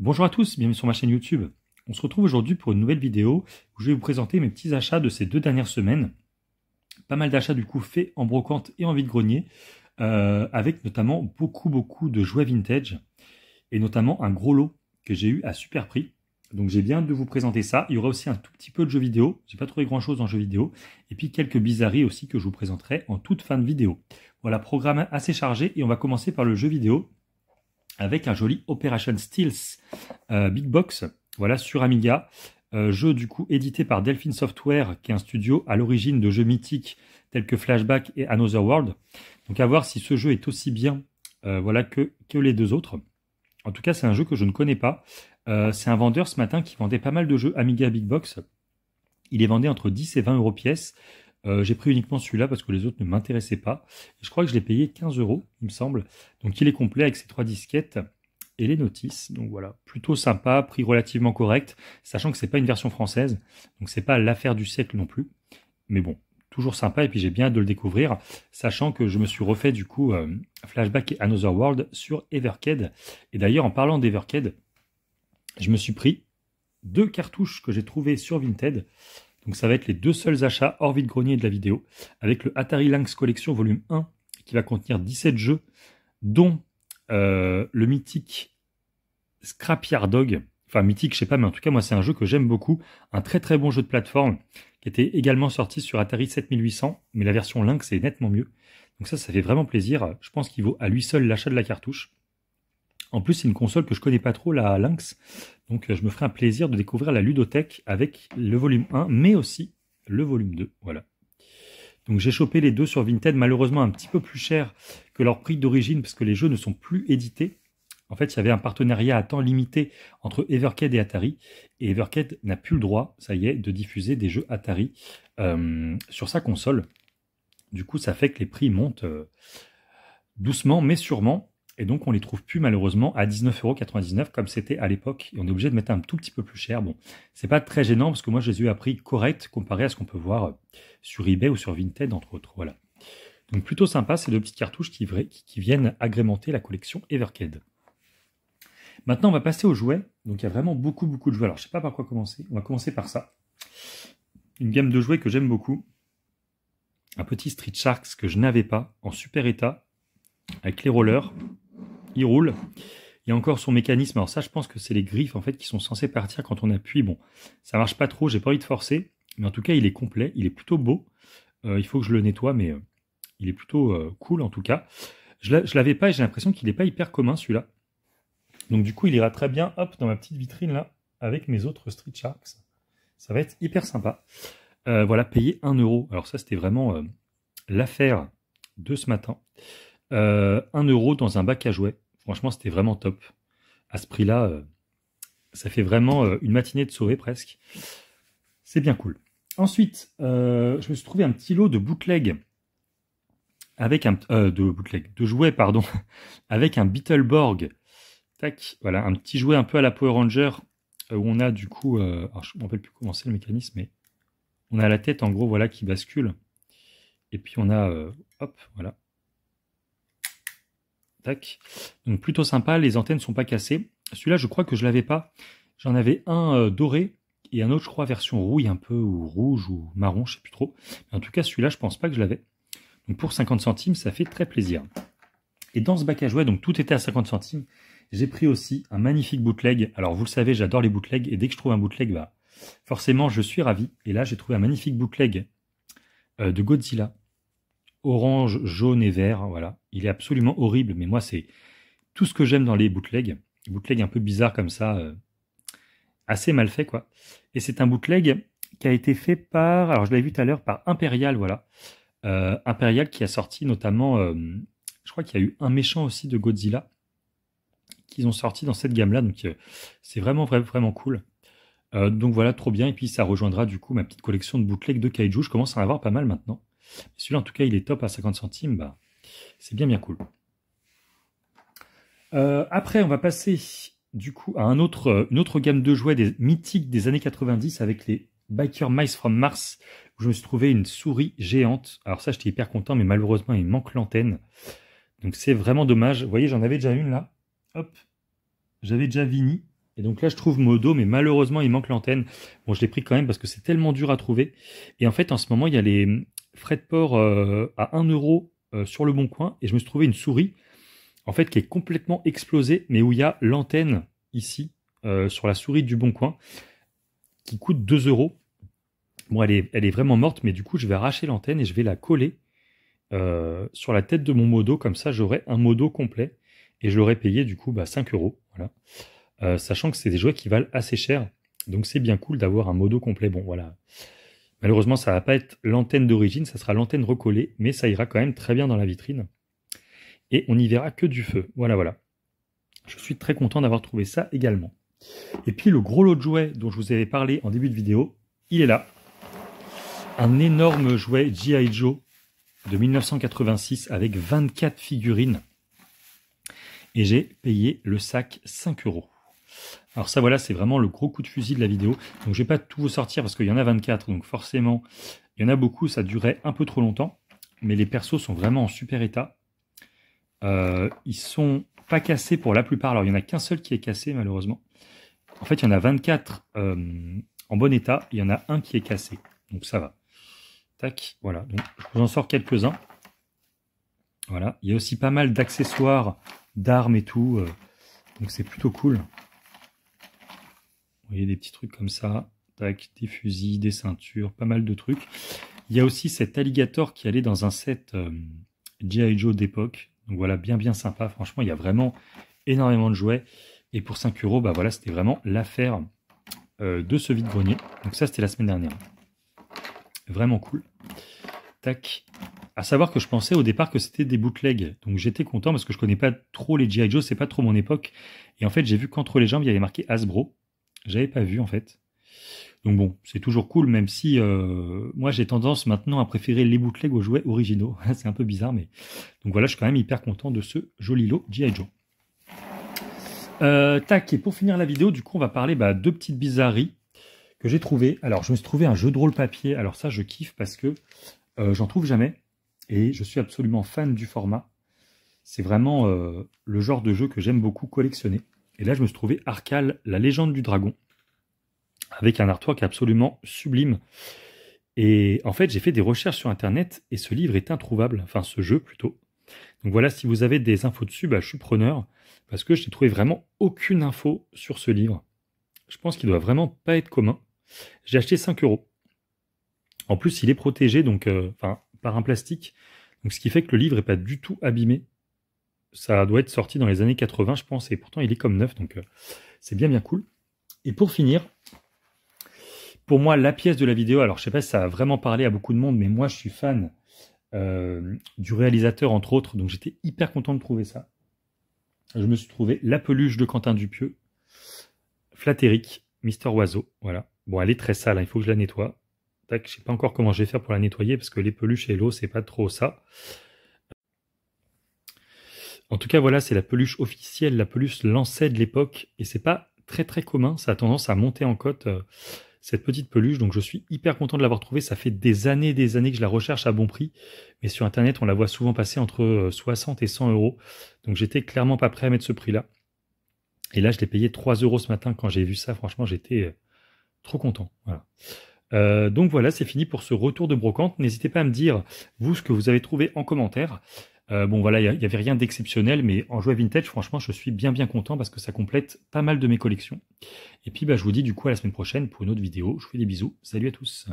Bonjour à tous, bienvenue sur ma chaîne YouTube. On se retrouve aujourd'hui pour une nouvelle vidéo où je vais vous présenter mes petits achats de ces deux dernières semaines. Pas mal d'achats du coup faits en brocante et en vide-grenier, euh, avec notamment beaucoup beaucoup de jouets vintage, et notamment un gros lot que j'ai eu à super prix. Donc j'ai bien de vous présenter ça. Il y aura aussi un tout petit peu de jeux vidéo, j'ai pas trouvé grand chose en jeux vidéo, et puis quelques bizarreries aussi que je vous présenterai en toute fin de vidéo. Voilà, programme assez chargé, et on va commencer par le jeu vidéo avec un joli Operation Stills euh, Big Box, voilà, sur Amiga. Euh, jeu du coup édité par Delphine Software, qui est un studio à l'origine de jeux mythiques tels que Flashback et Another World. Donc à voir si ce jeu est aussi bien euh, voilà, que, que, les deux autres. En tout cas, c'est un jeu que je ne connais pas. c'est un vendeur ce matin qui vendait pas mal de jeux Amiga Big Box. Il est vendait entre 10 et 20 euros pièce. Euh, j'ai pris uniquement celui-là parce que les autres ne m'intéressaient pas. je crois que je l'ai payé 15 euros, il me semble. Donc il est complet avec ses trois disquettes et les notices. Donc voilà, plutôt sympa, prix relativement correct, sachant que ce n'est pas une version française, donc n'est pas l'affaire du siècle non plus. Mais bon, toujours sympa et puis j'ai bien hâte de le découvrir, sachant que je me suis refait du coup euh, Flashback et Another World sur Evercade. Et d'ailleurs, en parlant d'Evercade, je me suis pris deux cartouches que j'ai trouvées sur Vinted donc ça va être les deux seuls achats hors vide-grenier de la vidéo, avec le Atari Lynx Collection volume 1, qui va contenir 17 jeux, dont euh, le mythique Scrapyard Dog, enfin mythique, je sais pas, mais en tout cas moi c'est un jeu que j'aime beaucoup, un très très bon jeu de plateforme, qui était également sorti sur Atari 7800, mais la version Lynx est nettement mieux. Donc ça, ça fait vraiment plaisir, je pense qu'il vaut à lui seul l'achat de la cartouche. En plus, c'est une console que je connais pas trop, la Lynx, donc euh, je me ferai un plaisir de découvrir la ludothèque avec le volume 1, mais aussi le volume 2. Voilà. Donc j'ai chopé les deux sur Vinted, malheureusement un petit peu plus cher que leur prix d'origine, parce que les jeux ne sont plus édités. En fait, il y avait un partenariat à temps limité entre Evercade et Atari, et Evercade n'a plus le droit, ça y est, de diffuser des jeux Atari euh, sur sa console. Du coup, ça fait que les prix montent euh, doucement, mais sûrement. Et donc, on les trouve plus malheureusement à 19,99€ comme c'était à l'époque. Et on est obligé de mettre un tout petit peu plus cher. Bon, c'est pas très gênant parce que moi, je les ai eu à correct comparé à ce qu'on peut voir euh, sur eBay ou sur Vinted, entre autres. Voilà. Donc, plutôt sympa, ces deux petites cartouches qui, qui viennent agrémenter la collection Evercade. Maintenant, on va passer aux jouets. Donc, il y a vraiment beaucoup, beaucoup de jouets. Alors, je ne sais pas par quoi commencer. On va commencer par ça. Une gamme de jouets que j'aime beaucoup. Un petit Street Sharks que je n'avais pas, en super état, avec les rollers il roule. Il y a encore son mécanisme. Alors ça, je pense que c'est les griffes en fait qui sont censées partir quand on appuie. Bon, ça marche pas trop. J'ai pas envie de forcer, mais en tout cas, il est complet. Il est plutôt beau. Euh, il faut que je le nettoie, mais euh, il est plutôt euh, cool en tout cas. Je l'avais pas et j'ai l'impression qu'il n'est pas hyper commun celui-là. Donc du coup, il ira très bien, hop, dans ma petite vitrine là, avec mes autres Street Sharks. Ça va être hyper sympa. voilà, payé 1 euro. Alors ça, c'était vraiment l'affaire de ce matin. Euh, un euro dans un bac à jouets. Franchement, c'était vraiment top. À ce prix-là, euh, ça fait vraiment euh, une matinée de sauver presque. C'est bien cool. Ensuite, je me suis trouvé un petit lot de bootleg avec un de bootleg de jouets pardon avec un Beetleborg. Tac, voilà un petit jouet un peu à la Power Ranger où on a du coup, alors je ne me rappelle plus comment c'est le mécanisme, mais on a la tête en gros voilà qui bascule et puis on a hop voilà Tac. Donc plutôt sympa, les antennes sont pas cassées. Celui-là, je crois que je l'avais pas. J'en avais un euh, doré et un autre, je crois, version rouille un peu, ou rouge, ou marron, je sais plus trop. Mais en tout cas, celui-là, je pense pas que je l'avais. Donc pour 50 centimes, ça fait très plaisir. Et dans ce bac à jouets, donc tout était à 50 centimes, j'ai pris aussi un magnifique bootleg. Alors vous le savez, j'adore les bootlegs, et dès que je trouve un bootleg, bah, forcément, je suis ravi. Et là, j'ai trouvé un magnifique bootleg euh, de Godzilla. Orange, jaune et vert, voilà. Il est absolument horrible, mais moi, c'est tout ce que j'aime dans les bootlegs. Bootleg un peu bizarre comme ça, euh, assez mal fait, quoi. Et c'est un bootleg qui a été fait par, alors je l'avais vu tout à l'heure, par Imperial, voilà. Euh, Imperial qui a sorti notamment, euh, je crois qu'il y a eu un méchant aussi de Godzilla qu'ils ont sorti dans cette gamme-là, donc c'est vraiment, vraiment, vraiment cool. donc voilà, trop bien. Et puis ça rejoindra du coup ma petite collection de bootlegs de kaiju. Je commence à en avoir pas mal maintenant. Celui-là, en tout cas, il est top à 50 centimes. Bah, c'est bien bien cool. Euh, après, on va passer du coup à un autre, euh, une autre gamme de jouets des mythiques des années 90 avec les Biker Mice from Mars, où je me suis trouvé une souris géante. Alors ça, j'étais hyper content, mais malheureusement, il manque l'antenne. Donc c'est vraiment dommage. Vous voyez, j'en avais déjà une là. Hop, j'avais déjà Vini. Et donc là, je trouve Modo, mais malheureusement, il manque l'antenne. Bon, je l'ai pris quand même parce que c'est tellement dur à trouver. Et en fait, en ce moment, il y a les frais de port euh, à 1 euro euh, sur le bon coin et je me suis trouvé une souris en fait qui est complètement explosée, mais où il y a l'antenne ici euh, sur la souris du bon coin qui coûte 2 euros. Bon, elle est, elle est vraiment morte, mais du coup, je vais arracher l'antenne et je vais la coller euh, sur la tête de mon modo. Comme ça, j'aurai un modo complet et je l'aurai payé du coup bah, 5 euros. Voilà. sachant que c'est des jouets qui valent assez cher. Donc, c'est bien cool d'avoir un modo complet. Bon, voilà. Malheureusement, ça va pas être l'antenne d'origine, ça sera l'antenne recollée, mais ça ira quand même très bien dans la vitrine. Et on n'y verra que du feu. Voilà, voilà. Je suis très content d'avoir trouvé ça également. Et puis le gros lot de jouets dont je vous avais parlé en début de vidéo, il est là. Un énorme jouet G.I. Joe de 1986 avec 24 figurines. Et j'ai payé le sac 5 euros. Alors ça, voilà, c'est vraiment le gros coup de fusil de la vidéo. Donc je vais pas tout vous sortir parce qu'il y en a 24, donc forcément, il y en a beaucoup, ça durait un peu trop longtemps. Mais les persos sont vraiment en super état. Ils euh, ils sont pas cassés pour la plupart. Alors il y en a qu'un seul qui est cassé, malheureusement. En fait, il y en a 24 euh, en bon état, il y en a un qui est cassé. Donc ça va. Tac, voilà. Donc je vous en sors quelques-uns. Voilà. Il y a aussi pas mal d'accessoires, d'armes et tout. Euh, donc c'est plutôt cool. Vous voyez des petits trucs comme ça, tac, des fusils, des ceintures, pas mal de trucs. Il y a aussi cet alligator qui allait dans un set euh, G.I. Joe d'époque. Donc voilà, bien bien sympa. Franchement, il y a vraiment énormément de jouets. Et pour 5 euros, bah voilà, c'était vraiment l'affaire euh, de ce vide-grenier. Donc ça, c'était la semaine dernière. Vraiment cool. Tac. À savoir que je pensais au départ que c'était des bootlegs. Donc j'étais content parce que je connais pas trop les G.I. Joe, c'est pas trop mon époque. Et en fait, j'ai vu qu'entre les jambes, il y avait marqué Hasbro. J'avais pas vu en fait. Donc bon, c'est toujours cool, même si euh, moi j'ai tendance maintenant à préférer les bootlegs aux jouets originaux. c'est un peu bizarre, mais donc voilà, je suis quand même hyper content de ce joli lot GI Joe. Euh, tac, et pour finir la vidéo, du coup, on va parler bah, deux petites bizarreries que j'ai trouvées. Alors, je me suis trouvé un jeu de rôle papier. Alors ça, je kiffe parce que euh, j'en trouve jamais et je suis absolument fan du format. C'est vraiment le genre de jeu que j'aime beaucoup collectionner. Et là, je me suis trouvé Arcal, la légende du dragon, avec un artwork absolument sublime. Et en fait, j'ai fait des recherches sur Internet et ce livre est introuvable, enfin ce jeu plutôt. Donc voilà, si vous avez des infos dessus, bah, je suis preneur, parce que je n'ai trouvé vraiment aucune info sur ce livre. Je pense qu'il doit vraiment pas être commun. J'ai acheté 5 euros. En plus, il est protégé donc, euh, par un plastique, donc ce qui fait que le livre n'est pas du tout abîmé. Ça doit être sorti dans les années 80, je pense, et pourtant il est comme neuf, donc euh, c'est bien bien cool. Et pour finir, pour moi, la pièce de la vidéo, alors je sais pas si ça a vraiment parlé à beaucoup de monde, mais moi je suis fan euh, du réalisateur, entre autres, donc j'étais hyper content de trouver ça. Je me suis trouvé La peluche de Quentin Dupieux, Flatéric, Mister Oiseau, voilà. Bon, elle est très sale, hein, il faut que je la nettoie. Tac, je sais pas encore comment je vais faire pour la nettoyer parce que les peluches et l'eau, c'est pas trop ça. En tout cas, voilà, c'est la peluche officielle, la peluche lancée de l'époque, et c'est pas très très commun. Ça a tendance à monter en cote euh, cette petite peluche, donc je suis hyper content de l'avoir trouvée. Ça fait des années, des années que je la recherche à bon prix, mais sur internet on la voit souvent passer entre 60 euh, et 100 euros, donc j'étais clairement pas prêt à mettre ce prix-là. Et là, je l'ai payé 3 euros ce matin quand j'ai vu ça. Franchement, j'étais euh, trop content. Voilà. donc voilà, c'est fini pour ce retour de brocante. N'hésitez pas à me dire, vous, ce que vous avez trouvé en commentaire. Euh, bon voilà, il n'y avait rien d'exceptionnel, mais en jouets vintage, franchement, je suis bien bien content parce que ça complète pas mal de mes collections. Et puis bah, je vous dis du coup à la semaine prochaine pour une autre vidéo. Je vous fais des bisous. Salut à tous.